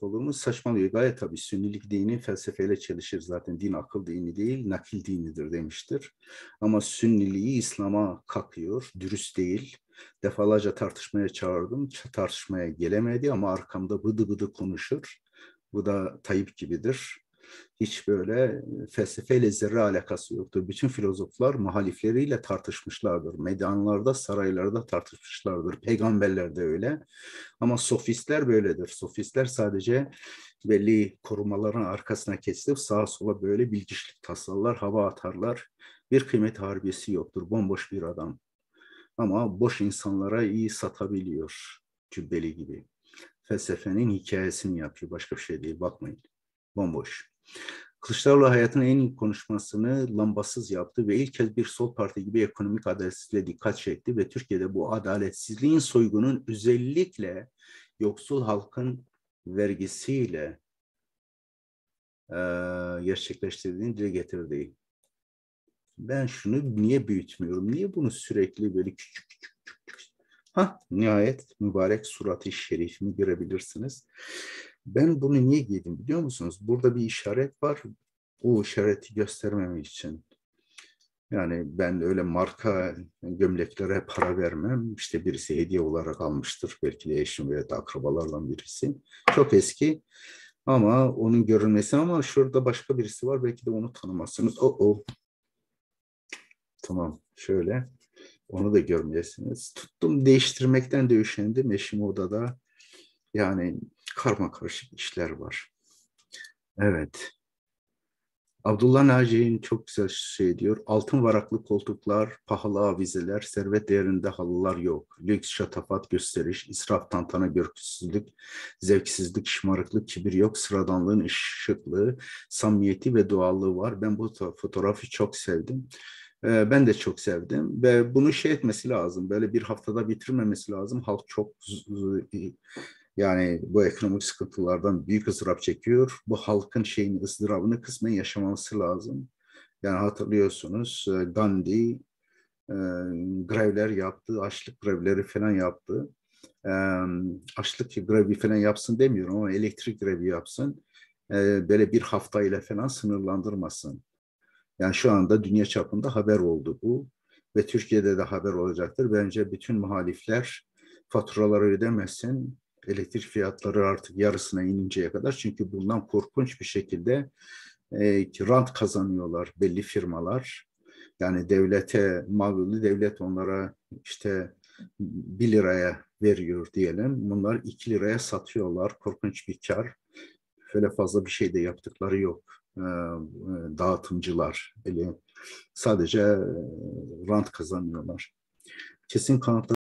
olur mu? Saçmalıyor. Gayet tabii sünnilik dini felsefeyle çalışır zaten. Din akıl dini değil, nakil dinidir demiştir. Ama sünniliği İslam'a kakıyor, dürüst değil. Defalarca tartışmaya çağırdım, tartışmaya gelemedi ama arkamda bıdı bıdı konuşur. Bu da Tayyip gibidir hiç böyle e, felsefeyle zerre alakası yoktur. Bütün filozoflar muhalifleriyle tartışmışlardır. Meydanlarda, saraylarda tartışmışlardır. Peygamberler de öyle. Ama sofistler böyledir. Sofistler sadece belli korumaların arkasına kesilip sağa sola böyle bilgiçlik tasarlar, hava atarlar. Bir kıymet harbiyesi yoktur. Bomboş bir adam. Ama boş insanlara iyi satabiliyor cübbeli gibi. Felsefenin hikayesini yapıyor. Başka bir şey değil. Bakmayın. Bomboş. Kılıçdaroğlu hayatının en ilk konuşmasını lambasız yaptı ve ilk kez bir sol parti gibi ekonomik adaletsizliğe dikkat çekti ve Türkiye'de bu adaletsizliğin soygunun özellikle yoksul halkın vergisiyle e, gerçekleştirdiğini dile getirdi. Ben şunu niye büyütmüyorum? Niye bunu sürekli böyle küçük küçük küçük? küçük? Ha, nihayet mübarek suratı şerifini görebilirsiniz. Ben bunu niye giydim biliyor musunuz? Burada bir işaret var. O işareti göstermemek için. Yani ben öyle marka gömleklere para vermem. İşte birisi hediye olarak almıştır. Belki de eşim veya da akrabalardan birisi. Çok eski. Ama onun görünmesi ama şurada başka birisi var. Belki de onu tanımazsınız. O oh, Tamam şöyle. Onu da görmeyesiniz. Tuttum değiştirmekten de üşendim. Eşim odada yani karma karışık işler var. Evet. Abdullah Naci'nin çok güzel şey diyor. Altın varaklı koltuklar, pahalı avizeler, servet değerinde halılar yok. Lüks, şatafat, gösteriş, israf, tantana, görgüsüzlük, zevksizlik, şımarıklık, kibir yok. Sıradanlığın ışıklığı, samiyeti ve doğallığı var. Ben bu fotoğrafı çok sevdim. Ee, ben de çok sevdim ve bunu şey etmesi lazım. Böyle bir haftada bitirmemesi lazım. Halk çok yani bu ekonomik sıkıntılardan büyük ızdırap çekiyor. Bu halkın şeyini, ızdırabını kısmen yaşaması lazım. Yani hatırlıyorsunuz e, Gandhi e, grevler yaptı, açlık grevleri falan yaptı. E, açlık grevi falan yapsın demiyorum ama elektrik grevi yapsın. E, böyle bir haftayla falan sınırlandırmasın. Yani şu anda dünya çapında haber oldu bu ve Türkiye'de de haber olacaktır. Bence bütün muhalifler faturaları ödemesin, elektrik fiyatları artık yarısına ininceye kadar çünkü bundan korkunç bir şekilde e, rant kazanıyorlar belli firmalar. Yani devlete mallı devlet onlara işte 1 liraya veriyor diyelim. Bunlar 2 liraya satıyorlar. Korkunç bir kar. Şöyle fazla bir şey de yaptıkları yok. E, e dağıtımcılar. Yani sadece e, rant kazanıyorlar. Kesin kanıtlı